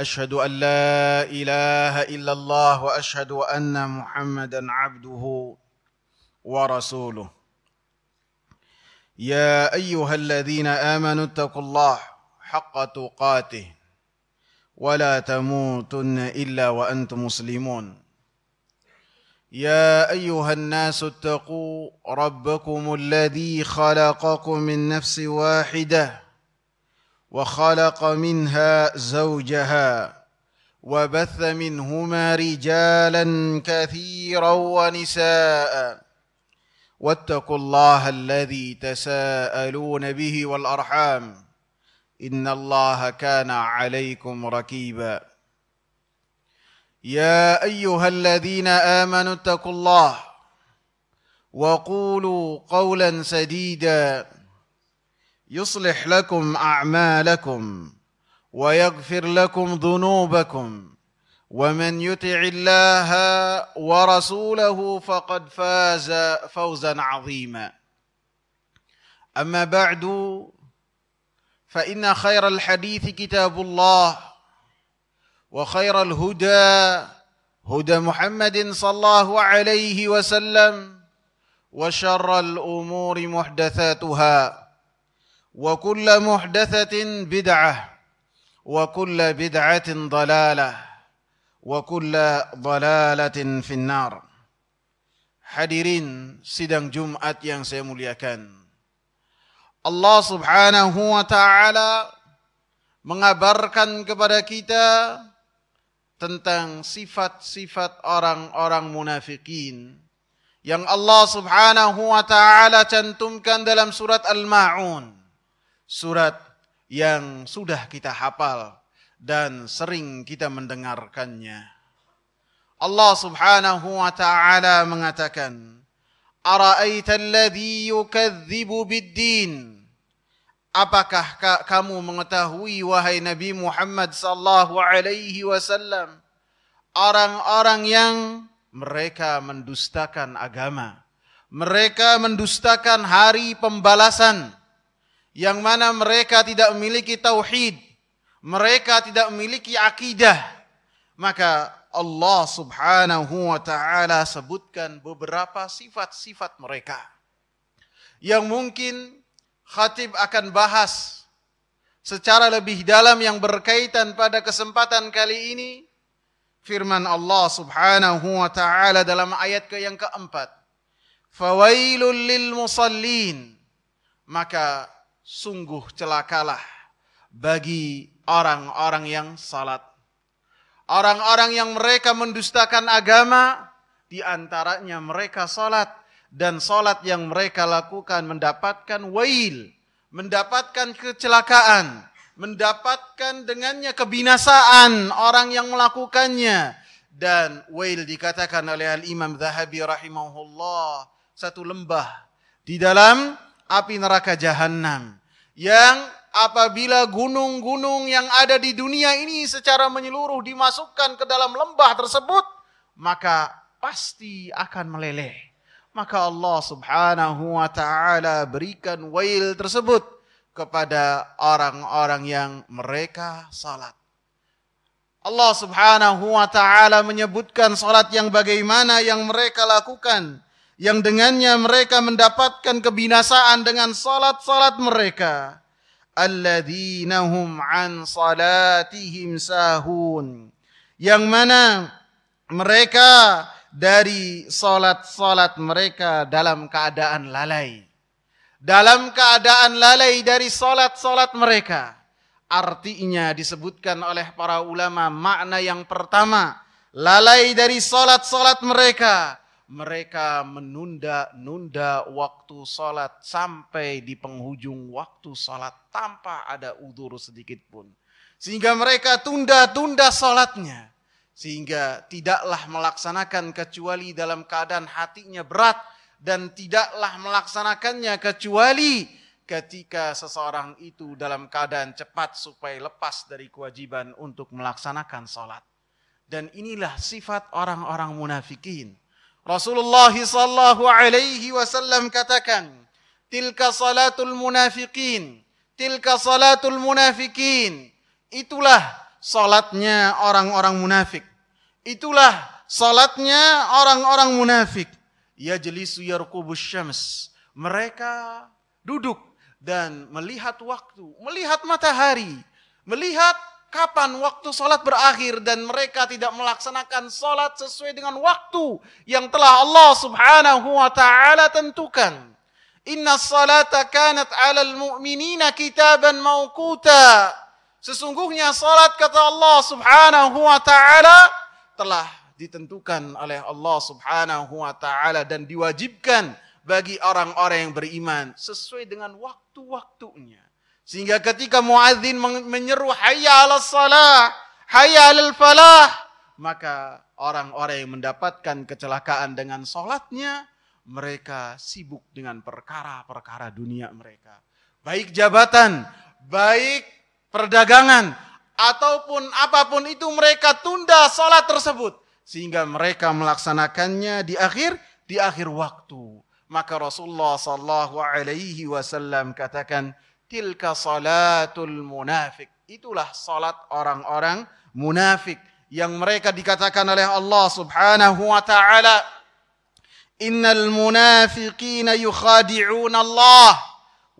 اشهد ان لا اله الا الله واشهد ان محمدا عبده ورسوله يا ايها الذين امنوا اتقوا الله حق تقاته ولا تموتن الا وانتم مسلمون يا ايها الناس اتقوا ربكم الذي خلقكم من نفس واحده وخلق منها زوجها وبث منهما رجالا كثيرا ونساء واتقوا الله الذي تساءلون به والارحام ان الله كان عليكم ركيبا يا ايها الذين امنوا اتقوا الله وقولوا قولا سديدا يصلح لكم اعمالكم ويغفر لكم ذنوبكم ومن يطع الله ورسوله فقد فاز فوزا عظيما اما بعد فان خير الحديث كتاب الله وخير الهدى هدى محمد صلى الله عليه وسلم وشر الامور محدثاتها وكل محدثة بدعة وكل بدعة ضلالة وكل ضلالة في النار حديرين سيدان جمعة ينسي مليكان الله سبحانه وتعالى mengabarkan kepada kita tentang sifat-sifat orang-orang munafikin yang Allah subhanahu wa ta'ala cantumkan dalam surat Al-Ma'un surat yang sudah kita hafal dan sering kita mendengarkannya. Allah Subhanahu wa taala mengatakan, "Ara'aita alladhi yukadzibu bid-din?" Apakah kamu mengetahui wahai Nabi Muhammad sallallahu alaihi wasallam orang-orang yang mereka mendustakan agama? Mereka mendustakan hari pembalasan yang mana mereka tidak memiliki tauhid, mereka tidak memiliki akidah, maka Allah Subhanahu wa taala sebutkan beberapa sifat-sifat mereka yang mungkin khatib akan bahas secara lebih dalam yang berkaitan pada kesempatan kali ini firman Allah Subhanahu wa taala dalam ayat ke yang keempat fawailul lil musallin maka sungguh celakalah bagi orang-orang yang salat. Orang-orang yang mereka mendustakan agama, di antaranya mereka salat dan salat yang mereka lakukan mendapatkan wail, mendapatkan kecelakaan, mendapatkan dengannya kebinasaan orang yang melakukannya dan wail dikatakan oleh Al Imam Zahabi rahimahullah satu lembah di dalam api neraka jahanam yang apabila gunung-gunung yang ada di dunia ini secara menyeluruh dimasukkan ke dalam lembah tersebut, maka pasti akan meleleh. Maka Allah subhanahu wa ta'ala berikan wail tersebut kepada orang-orang yang mereka salat. Allah subhanahu wa ta'ala menyebutkan salat yang bagaimana yang mereka lakukan yang dengannya mereka mendapatkan kebinasaan dengan salat-salat mereka. Alladzinahum an salatihim sahun. Yang mana mereka dari salat-salat mereka dalam keadaan lalai. Dalam keadaan lalai dari salat-salat mereka. Artinya disebutkan oleh para ulama makna yang pertama. Lalai dari salat-salat mereka mereka menunda-nunda waktu sholat sampai di penghujung waktu sholat tanpa ada udur sedikit pun. Sehingga mereka tunda-tunda sholatnya. Sehingga tidaklah melaksanakan kecuali dalam keadaan hatinya berat. Dan tidaklah melaksanakannya kecuali ketika seseorang itu dalam keadaan cepat supaya lepas dari kewajiban untuk melaksanakan sholat. Dan inilah sifat orang-orang munafikin Rasulullah sallallahu alaihi wasallam katakan, "Tilka salatul munafiqin, tilka salatul munafiqin." Itulah salatnya orang-orang munafik. Itulah salatnya orang-orang munafik. Yajlisu yarqubus syams. Mereka duduk dan melihat waktu, melihat matahari, melihat kapan waktu sholat berakhir dan mereka tidak melaksanakan sholat sesuai dengan waktu yang telah Allah subhanahu wa ta'ala tentukan. Inna salata kanat alal mu'minina kitaban mawkuta. Sesungguhnya salat kata Allah subhanahu wa ta'ala telah ditentukan oleh Allah subhanahu wa ta'ala dan diwajibkan bagi orang-orang yang beriman sesuai dengan waktu-waktunya. Sehingga ketika muadzin menyeru hayya 'alas salah, hayya 'alal falah, maka orang-orang yang mendapatkan kecelakaan dengan sholatnya, mereka sibuk dengan perkara-perkara dunia mereka. Baik jabatan, baik perdagangan, ataupun apapun itu mereka tunda sholat tersebut. Sehingga mereka melaksanakannya di akhir, di akhir waktu. Maka Rasulullah saw katakan, Tilka salatul munafik. Itulah salat orang-orang munafik yang mereka dikatakan oleh Allah Subhanahu wa taala Innal munafiqina yukhadi'un Allah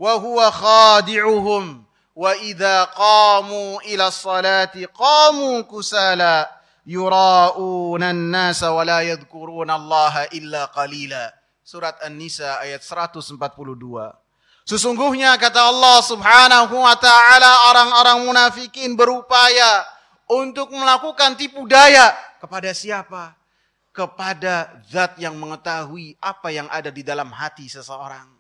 wa huwa khadi'uhum wa idza qamu ila salati qamu kusala yura'un an-nasa wa la yadhkuruna Allah illa qalila Surat An-Nisa ayat 142 Sesungguhnya kata Allah Subhanahu wa taala orang-orang munafikin berupaya untuk melakukan tipu daya kepada siapa? Kepada zat yang mengetahui apa yang ada di dalam hati seseorang.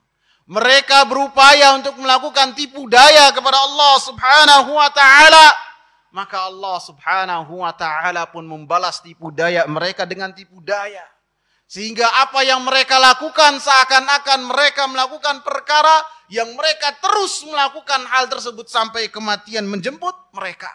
Mereka berupaya untuk melakukan tipu daya kepada Allah Subhanahu wa taala. Maka Allah Subhanahu wa taala pun membalas tipu daya mereka dengan tipu daya. Sehingga apa yang mereka lakukan seakan-akan mereka melakukan perkara yang mereka terus melakukan hal tersebut sampai kematian menjemput mereka.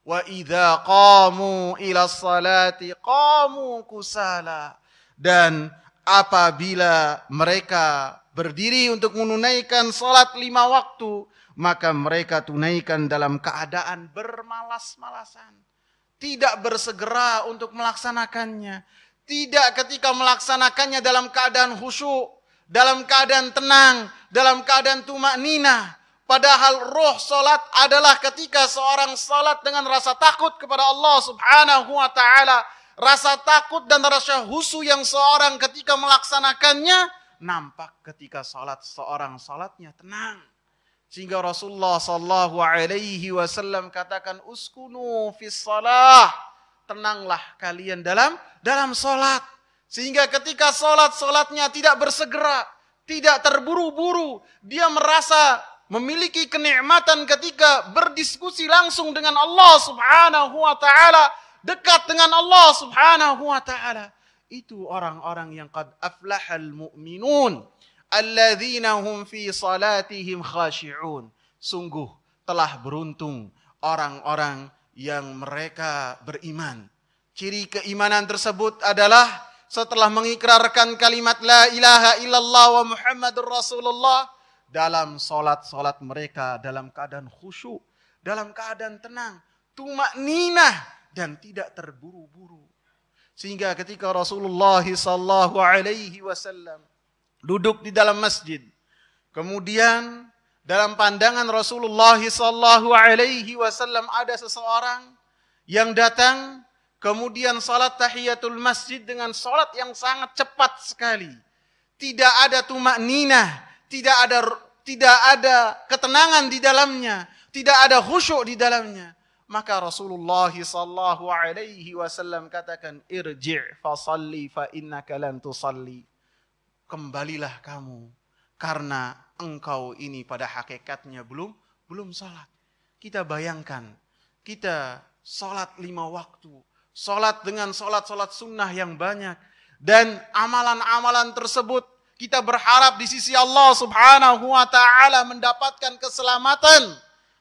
Wa idha qamu ila salati qamu kusala. Dan apabila mereka berdiri untuk menunaikan salat lima waktu, maka mereka tunaikan dalam keadaan bermalas-malasan. Tidak bersegera untuk melaksanakannya tidak ketika melaksanakannya dalam keadaan khusyuk, dalam keadaan tenang, dalam keadaan tumak nina. Padahal roh salat adalah ketika seorang salat dengan rasa takut kepada Allah Subhanahu wa taala, rasa takut dan rasa husu yang seorang ketika melaksanakannya nampak ketika salat seorang salatnya tenang. Sehingga Rasulullah sallallahu alaihi wasallam katakan uskunu fis salah tenanglah kalian dalam dalam solat. Sehingga ketika solat, solatnya tidak bersegera, tidak terburu-buru. Dia merasa memiliki kenikmatan ketika berdiskusi langsung dengan Allah Subhanahu wa taala, dekat dengan Allah Subhanahu wa taala. Itu orang-orang yang qad aflahal mu'minun alladzina hum fi salatihim khashi'un. Sungguh telah beruntung orang-orang yang mereka beriman. Ciri keimanan tersebut adalah setelah mengikrarkan kalimat la ilaha illallah wa muhammadur rasulullah dalam solat-solat mereka dalam keadaan khusyuk, dalam keadaan tenang, tumak ninah dan tidak terburu-buru. Sehingga ketika Rasulullah sallallahu alaihi wasallam duduk di dalam masjid, kemudian dalam pandangan Rasulullah sallallahu alaihi wasallam ada seseorang yang datang kemudian salat tahiyatul masjid dengan salat yang sangat cepat sekali. Tidak ada tumak tidak ada tidak ada ketenangan di dalamnya, tidak ada khusyuk di dalamnya. Maka Rasulullah sallallahu alaihi wasallam katakan irji' fasalli fa innaka lan tusalli. Kembalilah kamu karena engkau ini pada hakikatnya belum belum salat. Kita bayangkan, kita salat lima waktu, salat dengan salat-salat sunnah yang banyak dan amalan-amalan tersebut kita berharap di sisi Allah Subhanahu wa taala mendapatkan keselamatan.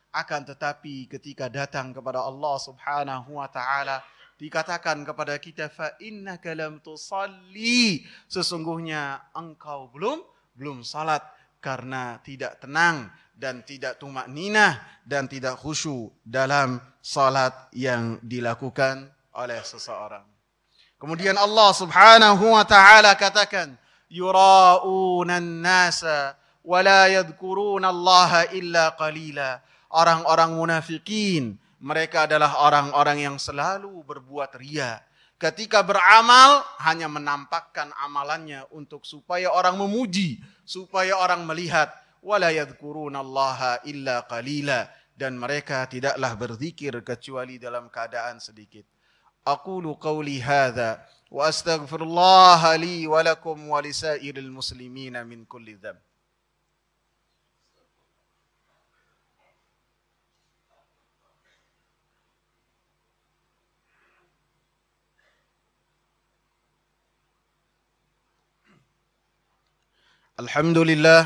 Akan tetapi ketika datang kepada Allah Subhanahu wa taala dikatakan kepada kita fa innaka lam tusalli sesungguhnya engkau belum belum salat karena tidak tenang dan tidak tumak ninah dan tidak khusyuk dalam salat yang dilakukan oleh seseorang. Kemudian Allah Subhanahu wa taala katakan, yuraunan nasa wa Allah illa qalila." Orang-orang munafikin, mereka adalah orang-orang yang selalu berbuat riya Ketika beramal hanya menampakkan amalannya untuk supaya orang memuji, supaya orang melihat wala illa qalila dan mereka tidaklah berzikir kecuali dalam keadaan sedikit. Aqulu qawli hadza wa astaghfirullah li wa muslimina min kulli dzamb. الحمد لله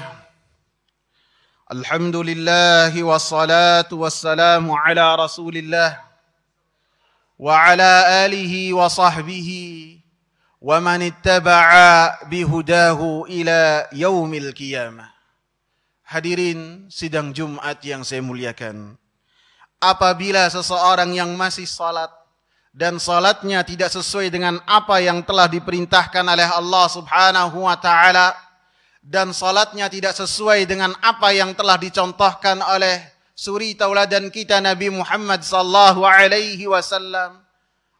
الحمد لله والصلاة والسلام على رسول الله وعلى آله وصحبه ومن اتبع بهداه إلى يوم qiyamah Hadirin sidang Jumat yang saya muliakan Apabila seseorang yang masih salat dan salatnya tidak sesuai dengan apa yang telah diperintahkan oleh Allah Subhanahu wa taala dan salatnya tidak sesuai dengan apa yang telah dicontohkan oleh suri tauladan kita Nabi Muhammad sallallahu alaihi wasallam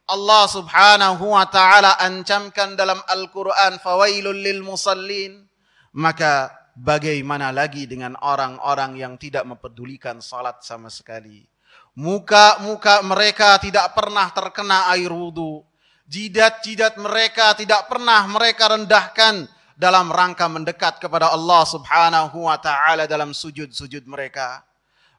Allah Subhanahu wa taala ancamkan dalam Al-Qur'an fawailul lil musallin maka bagaimana lagi dengan orang-orang yang tidak mempedulikan salat sama sekali muka-muka mereka tidak pernah terkena air wudu jidat-jidat mereka tidak pernah mereka rendahkan dalam rangka mendekat kepada Allah Subhanahu wa taala dalam sujud-sujud mereka.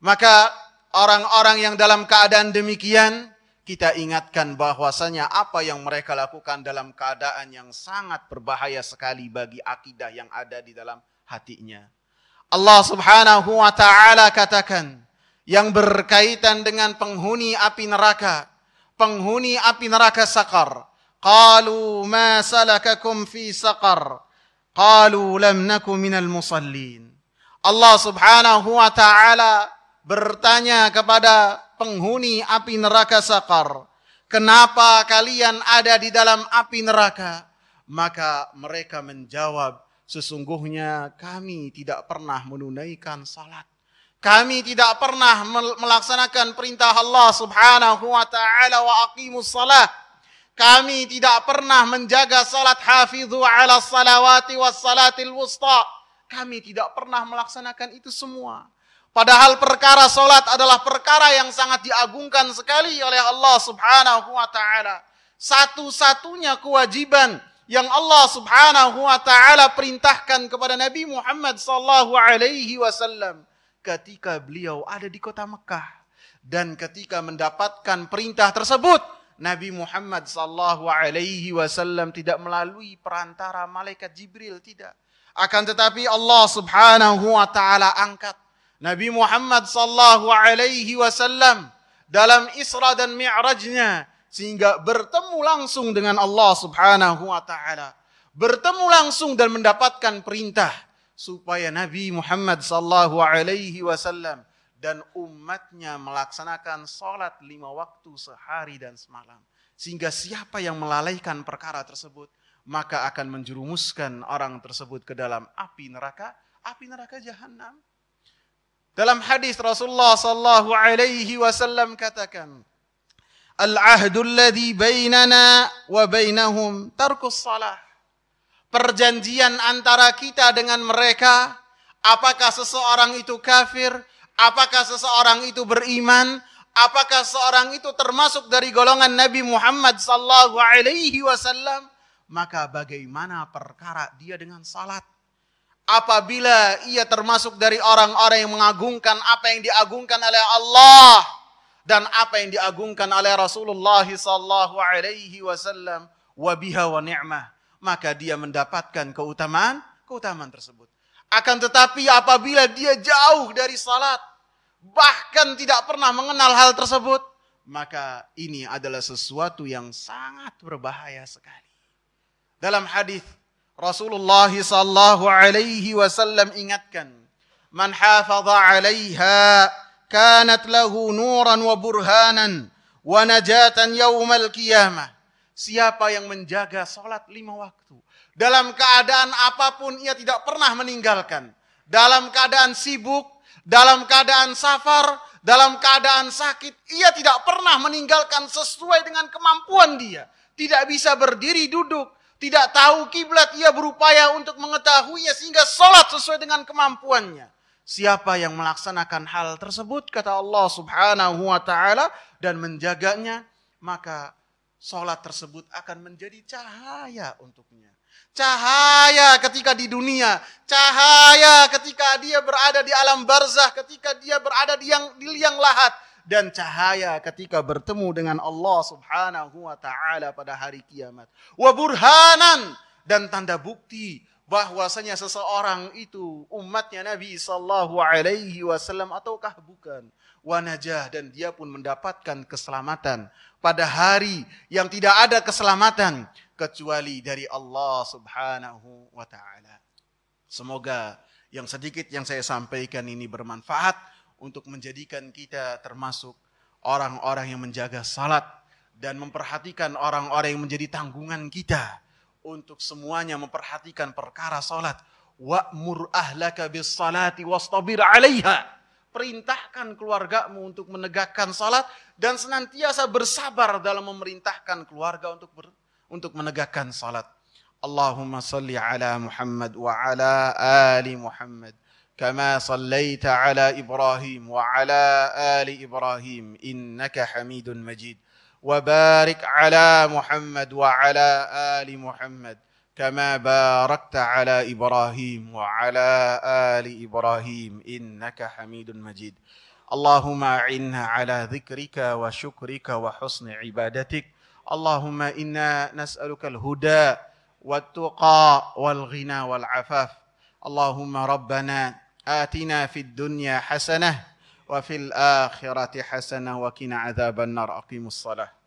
Maka orang-orang yang dalam keadaan demikian kita ingatkan bahwasanya apa yang mereka lakukan dalam keadaan yang sangat berbahaya sekali bagi akidah yang ada di dalam hatinya. Allah Subhanahu wa taala katakan yang berkaitan dengan penghuni api neraka, penghuni api neraka Saqar. Qalu ma salakakum fi Saqar? Qalu lam naku minal musallin. Allah subhanahu wa ta'ala bertanya kepada penghuni api neraka sakar. Kenapa kalian ada di dalam api neraka? Maka mereka menjawab, sesungguhnya kami tidak pernah menunaikan salat. Kami tidak pernah melaksanakan perintah Allah subhanahu wa ta'ala wa aqimus salat kami tidak pernah menjaga salat hafidhu ala salawati was salatil wusta. Kami tidak pernah melaksanakan itu semua. Padahal perkara salat adalah perkara yang sangat diagungkan sekali oleh Allah Subhanahu wa taala. Satu-satunya kewajiban yang Allah Subhanahu wa taala perintahkan kepada Nabi Muhammad sallallahu alaihi wasallam ketika beliau ada di kota Mekah dan ketika mendapatkan perintah tersebut Nabi Muhammad sallallahu alaihi wasallam tidak melalui perantara malaikat Jibril, tidak. Akan tetapi Allah Subhanahu wa taala angkat Nabi Muhammad sallallahu alaihi wasallam dalam Isra dan Mi'rajnya sehingga bertemu langsung dengan Allah Subhanahu wa taala. Bertemu langsung dan mendapatkan perintah supaya Nabi Muhammad sallallahu alaihi wasallam dan umatnya melaksanakan sholat lima waktu sehari dan semalam. Sehingga siapa yang melalaikan perkara tersebut, maka akan menjerumuskan orang tersebut ke dalam api neraka, api neraka jahanam. Dalam hadis Rasulullah sallallahu alaihi wasallam katakan, "Al-ahdu alladhi bainana wa bainahum tarkus salah." Perjanjian antara kita dengan mereka, apakah seseorang itu kafir Apakah seseorang itu beriman? Apakah seseorang itu termasuk dari golongan Nabi Muhammad sallallahu alaihi wasallam? Maka bagaimana perkara dia dengan salat? Apabila ia termasuk dari orang-orang yang mengagungkan apa yang diagungkan oleh Allah dan apa yang diagungkan oleh Rasulullah sallallahu alaihi wasallam, biha wa ni'mah, maka dia mendapatkan keutamaan keutamaan tersebut. Akan tetapi apabila dia jauh dari salat, bahkan tidak pernah mengenal hal tersebut, maka ini adalah sesuatu yang sangat berbahaya sekali. Dalam hadis Rasulullah sallallahu alaihi wasallam ingatkan, "Man hafaza 'alaiha kanat lahu nuran wa burhanan wa najatan yaumal qiyamah." Siapa yang menjaga salat lima waktu, dalam keadaan apapun ia tidak pernah meninggalkan. Dalam keadaan sibuk, dalam keadaan safar, dalam keadaan sakit, ia tidak pernah meninggalkan sesuai dengan kemampuan dia. Tidak bisa berdiri duduk, tidak tahu kiblat, ia berupaya untuk mengetahuinya sehingga sholat sesuai dengan kemampuannya. Siapa yang melaksanakan hal tersebut kata Allah Subhanahu wa taala dan menjaganya, maka sholat tersebut akan menjadi cahaya untuknya. Cahaya ketika di dunia, cahaya ketika dia berada di alam barzah, ketika dia berada di yang di liang lahat dan cahaya ketika bertemu dengan Allah Subhanahu wa taala pada hari kiamat. Wa burhanan dan tanda bukti bahwasanya seseorang itu umatnya Nabi sallallahu alaihi wasallam ataukah bukan wanajah dan dia pun mendapatkan keselamatan pada hari yang tidak ada keselamatan kecuali dari Allah Subhanahu wa taala. Semoga yang sedikit yang saya sampaikan ini bermanfaat untuk menjadikan kita termasuk orang-orang yang menjaga salat dan memperhatikan orang-orang yang menjadi tanggungan kita untuk semuanya memperhatikan perkara salat. Wa'mur ahlaka bis salati wastabir 'alaiha. Perintahkan keluargamu untuk menegakkan salat dan senantiasa bersabar dalam memerintahkan keluarga untuk ber untuk menegakkan salat. Allahumma salli ala Muhammad wa ala ali Muhammad كما صليت على ابراهيم وعلى ال ابراهيم انك حميد مجيد وبارك على محمد وعلى ال محمد كما باركت على ابراهيم وعلى ال ابراهيم انك حميد مجيد اللهم اعنا على ذكرك وشكرك وحسن عبادتك اللهم انا نسالك الهدى والتقى والغنى والعفاف اللهم ربنا اتنا في الدنيا حسنه وفي الاخره حسنه وقنا عذاب النار اقيموا الصلاه